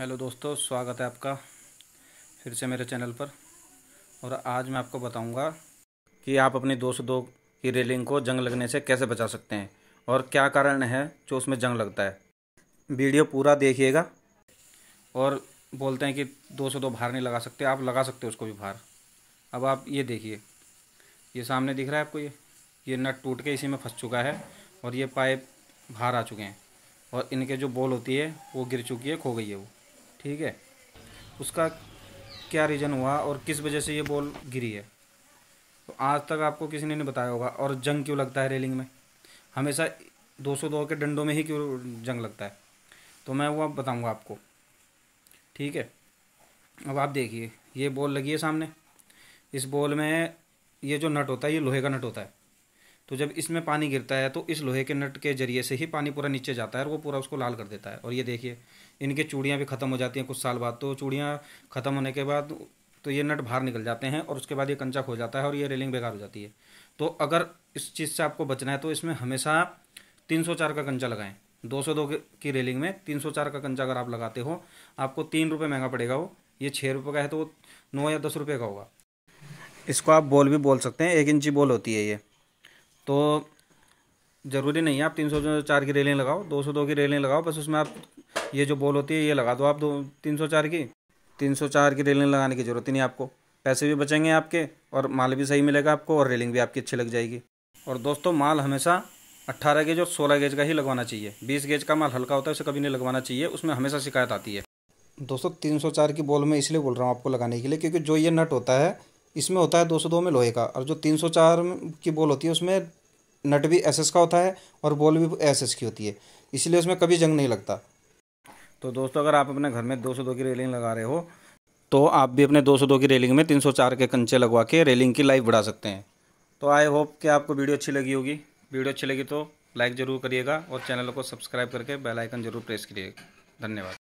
hello दोस्तों स्वागत है आपका फिर से मेरे चैनल पर और आज मैं आपको बताऊंगा कि आप अपनी दो सौ दो की रेलिंग को जंग लगने से कैसे बचा सकते हैं और क्या कारण है जो उसमें जंग लगता है वीडियो पूरा देखिएगा और बोलते हैं कि दो सौ दो भार नहीं लगा सकते आप लगा सकते हो उसको भी भार अब आप ये देखिए ये सामने दिख रहा है आपको ये ये नट टूट के इसी में फंस चुका है और ये पाइप बाहर आ चुके हैं और इनके जो बॉल होती है वो गिर चुकी है खो गई है वो ठीक है उसका क्या रीज़न हुआ और किस वजह से ये बॉल गिरी है तो आज तक आपको किसी ने नहीं बताया होगा और जंग क्यों लगता है रेलिंग में हमेशा 202 के डंडों में ही क्यों जंग लगता है तो मैं वो आप बताऊँगा आपको ठीक है अब आप देखिए ये बॉल लगी है सामने इस बॉल में ये जो नट होता है ये लोहे का नट होता है तो जब इसमें पानी गिरता है तो इस लोहे के नट के जरिए से ही पानी पूरा नीचे जाता है और वो पूरा उसको लाल कर देता है और ये देखिए इनके चूड़ियाँ भी ख़त्म हो जाती हैं कुछ साल बाद तो चूड़ियाँ ख़त्म होने के बाद तो ये नट बाहर निकल जाते हैं और उसके बाद ये कंचा खो जाता है और ये रेलिंग बेकार हो जाती है तो अगर इस चीज़ से आपको बचना है तो इसमें हमेशा तीन सौ चार का कंचा लगाएं दो सौ दो की रेलिंग में तीन सौ चार का कंचा अगर आप लगाते हो आपको तीन रुपये महंगा पड़ेगा वो ये छः रुपये का है तो वो नौ या दस रुपये का होगा इसको आप बॉल भी बोल सकते हैं एक इंची बॉल होती है ये तो ज़रूरी नहीं है आप तीन सौ चार की रेलिंग लगाओ दो सौ दो की रेलिंग लगाओ बस उसमें आप ये जो बॉल होती है ये लगा दो आप दो तीन सौ चार की तीन सौ चार की रेलिंग लगाने की ज़रूरत ही नहीं आपको पैसे भी बचेंगे आपके और माल भी सही मिलेगा आपको और रेलिंग भी आपकी अच्छी लग जाएगी और दोस्तों माल हमेशा अट्ठारह गेज और सोलह गेज का ही लगवाना चाहिए बीस गेज का माल हल्का होता है उसे कभी नहीं लगवाना चाहिए उसमें हमेशा शिकायत आती है दोस्तों चार की बॉल में इसलिए बोल रहा हूँ आपको लगाने के लिए क्योंकि जो ये नट होता है इसमें होता है 202 में लोहे का और जो 304 की बॉल होती है उसमें नट भी एस का होता है और बॉल भी एस की होती है इसलिए उसमें कभी जंग नहीं लगता तो दोस्तों अगर आप अपने घर में 202 की रेलिंग लगा रहे हो तो आप भी अपने 202 की रेलिंग में 304 के कंचे लगवा के रेलिंग की लाइफ बढ़ा सकते हैं तो आई होप कि आपको वीडियो अच्छी लगी होगी वीडियो अच्छी लगी तो लाइक ज़रूर करिएगा और चैनल को सब्सक्राइब करके बेल आइकन ज़रूर प्रेस करिएगा धन्यवाद